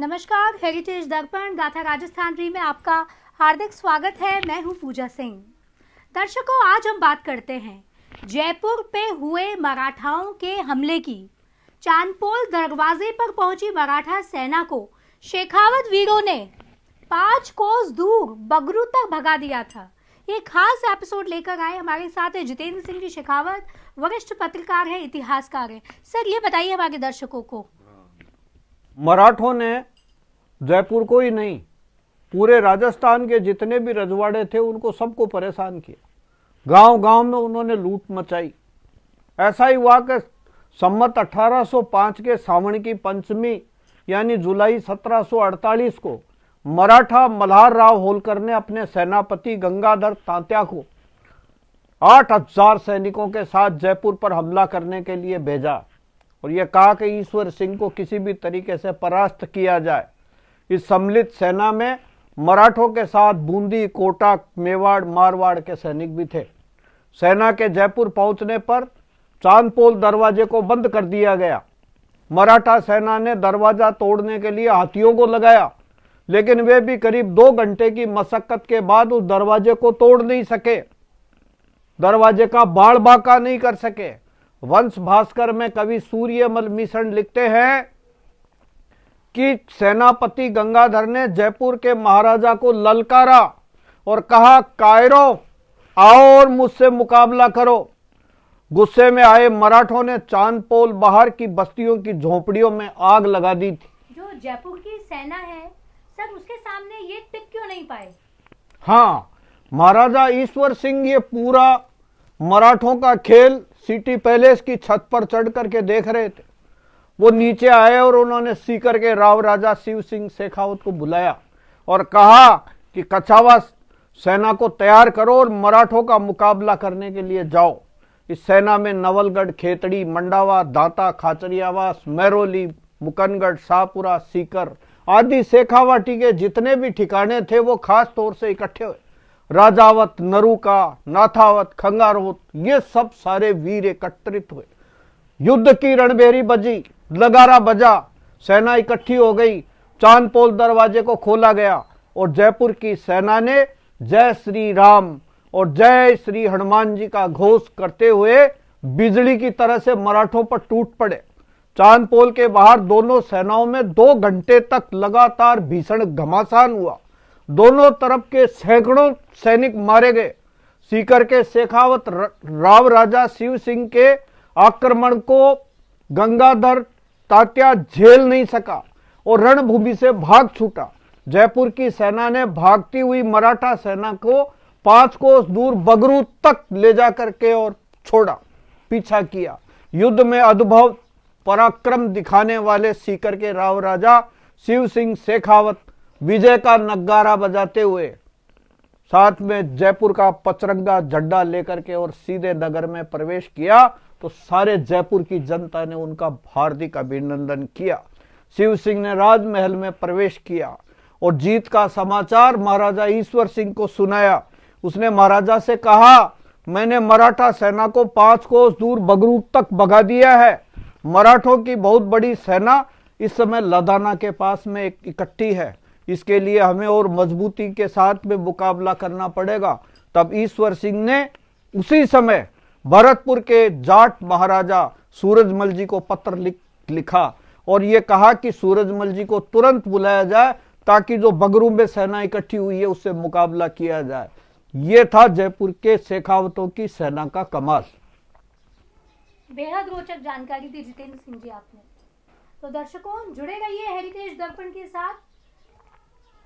नमस्कार हेरिटेज दर्पण गाथा राजस्थान री में आपका हार्दिक स्वागत है मैं हूं पूजा सिंह दर्शकों आज हम बात करते हैं जयपुर पे हुए मराठाओं के हमले की चांदपोल दरवाजे पर पहुंची मराठा सेना को शेखावत वीरों ने पांच कोस दूर बगरू तक भगा दिया था ये खास एपिसोड लेकर आए हमारे साथ है जितेंद्र सिंह जी शेखावत वरिष्ठ पत्रकार है इतिहासकार है सर ये बताइए हमारे दर्शकों को मराठों ने जयपुर को ही नहीं पूरे राजस्थान के जितने भी रजवाड़े थे उनको सबको परेशान किया गांव गांव में उन्होंने लूट मचाई ऐसा ही हुआ कि सम्मत 1805 के सावण की पंचमी यानी जुलाई 1748 को मराठा मल्हार राव होलकर ने अपने सेनापति गंगाधर तांत्या को 8000 सैनिकों के साथ जयपुर पर हमला करने के लिए भेजा और यह कहा कि ईश्वर सिंह को किसी भी तरीके से परास्त किया जाए इस सम्मिलित सेना में मराठों के साथ बूंदी कोटा मेवाड़ मारवाड़ के सैनिक भी थे सेना के जयपुर पहुंचने पर चांदपोल दरवाजे को बंद कर दिया गया मराठा सेना ने दरवाजा तोड़ने के लिए हाथियों को लगाया लेकिन वे भी करीब दो घंटे की मशक्कत के बाद उस दरवाजे को तोड़ नहीं सके दरवाजे का बाढ़ बाका नहीं कर सके वंश भास्कर में कवि सूर्य मिश्रण लिखते हैं कि सेनापति गंगाधर ने जयपुर के महाराजा को ललकारा और कहा कायरो आओ और मुझसे मुकाबला करो गुस्से में आए मराठों ने चांद पोल बाहर की बस्तियों की झोपड़ियों में आग लगा दी थी जो जयपुर की सेना है सर उसके सामने ये टिक क्यों नहीं पाए हाँ महाराजा ईश्वर सिंह ये पूरा मराठों का खेल सिटी पैलेस की छत पर चढ़ करके देख रहे थे वो नीचे आए और उन्होंने सीकर के राव राजा शिव सिंह शेखावत को बुलाया और कहा कि कछावा सेना को तैयार करो और मराठों का मुकाबला करने के लिए जाओ इस सेना में नवलगढ़ खेतड़ी मंडावा दाता खाचरियावास मैरोली मुकनगढ़ शाहपुरा सीकर आदि शेखावाटी के जितने भी ठिकाने थे वो खास तौर से इकट्ठे हुए राजावत नरुका नाथावत खंगारोत ये सब सारे वीर एकत्रित हुए युद्ध की रणबेरी बजी लगारा बजा सेना इकट्ठी हो गई चांदपोल दरवाजे को खोला गया और जयपुर की सेना ने जय श्री राम और जय श्री हनुमान जी का घोष करते हुए बिजली की तरह से मराठों पर टूट पड़े चांदपोल के बाहर दोनों सेनाओं में दो घंटे तक लगातार भीषण घमासान हुआ दोनों तरफ के सैकड़ों सैनिक मारे गए सीकर के शेखावत राव राजा शिव सिंह के आक्रमण को गंगाधर तात्या झेल नहीं सका और रणभूमि से भाग छूटा जयपुर की सेना ने भागती हुई मराठा सेना को पांच कोस दूर बगरू तक ले जाकर के और छोड़ा पीछा किया युद्ध में अद्भुत पराक्रम दिखाने वाले सीकर के राव राजा शिव सिंह शेखावत विजय का नगारा बजाते हुए साथ में जयपुर का पचरंगा झंडा लेकर के और सीधे नगर में प्रवेश किया तो सारे जयपुर की जनता ने उनका हार्दिक अभिनंदन किया शिव सिंह ने राजमहल में प्रवेश किया और जीत का समाचार महाराजा ईश्वर सिंह को सुनाया उसने महाराजा से कहा मैंने मराठा सेना को पांच कोस दूर बगरू तक भगा दिया है मराठों की बहुत बड़ी सेना इस समय लदाना के पास में इकट्ठी है इसके लिए हमें और मजबूती के साथ में मुकाबला करना पड़ेगा तब ईश्वर सिंह ने उसी समय भरतपुर के जाट महाराजा सूरजमल जी को पत्र लिख लिखा और ये कहा कि सूरजमल जी को तुरंत बुलाया जाए ताकि जो बगरू में सेना इकट्ठी हुई है उससे मुकाबला किया जाए ये था जयपुर के शेखावतों की सेना का कमाल बेहद रोचक जानकारी दी जितेंद्र सिंह जी आपने तो दर्शकों जुड़े रहिए हेरिटेज दर्पण के साथ